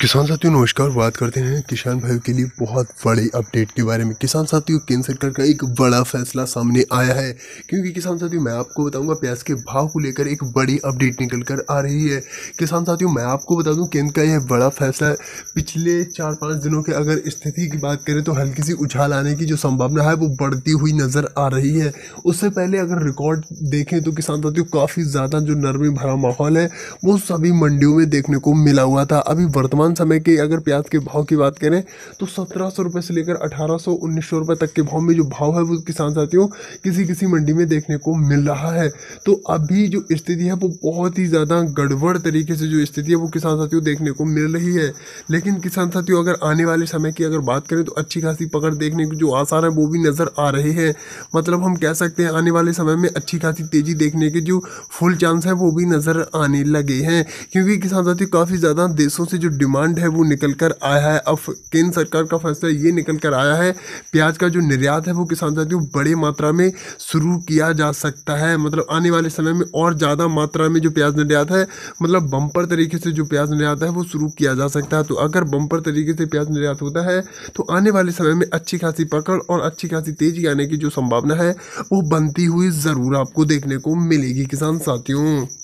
किसान साथियों नमस्कार बात करते हैं किसान भाइयों के लिए बहुत बड़े अपडेट के बारे में किसान साथियों केंद्र सरकार का एक बड़ा फैसला सामने आया है क्योंकि किसान साथियों मैं आपको बताऊंगा प्याज के भाव को लेकर एक बड़ी अपडेट निकल कर आ रही है किसान साथियों मैं आपको बता दूं केंद्र का यह बड़ा फैसला पिछले चार पाँच दिनों के अगर स्थिति की बात करें तो हल्की सी उछाल आने की जो संभावना है वो बढ़ती हुई नज़र आ रही है उससे पहले अगर रिकॉर्ड देखें तो किसान साथियों काफ़ी ज़्यादा जो नरमी भरा माहौल है वो सभी मंडियों में देखने को मिला हुआ था अभी वर्तमान वर्तमान समय के अगर प्याज के भाव की बात करें तो सत्रह सौ रुपये से लेकर अठारह सौ उन्नीस सौ रुपये तक के भाव में जो भाव है वो किसान साथियों किसी किसी मंडी में देखने को मिल रहा है तो अभी जो स्थिति है वो बहुत ही ज़्यादा गड़बड़ तरीके से जो स्थिति है वो किसान साथियों देखने को मिल रही है लेकिन किसान साथियों अगर आने वाले समय की अगर बात करें तो अच्छी खासी पकड़ देखने की जो आसार है वो भी नज़र आ रहे हैं मतलब हम कह सकते हैं आने वाले समय में अच्छी खासी तेज़ी देखने के जो फुल चांस है वो भी नज़र आने लगे हैं क्योंकि किसान साथियों काफ़ी ज़्यादा देशों से जो डिमांड डिमांड है वो निकल कर आया है अब केंद्र सरकार का फैसला ये निकल कर आया है प्याज का जो निर्यात है वो किसान साथियों बड़ी मात्रा में शुरू किया जा सकता है मतलब आने वाले समय में और ज़्यादा मात्रा में जो प्याज निर्यात है मतलब बम्पर तरीके से जो प्याज निर्यात है वो शुरू किया जा सकता है तो अगर बम्पर तरीके से प्याज निर्यात होता है तो आने वाले समय में अच्छी खासी पकड़ और अच्छी खासी तेज़ी आने की जो संभावना है वो बनती हुई ज़रूर आपको देखने को मिलेगी किसान साथियों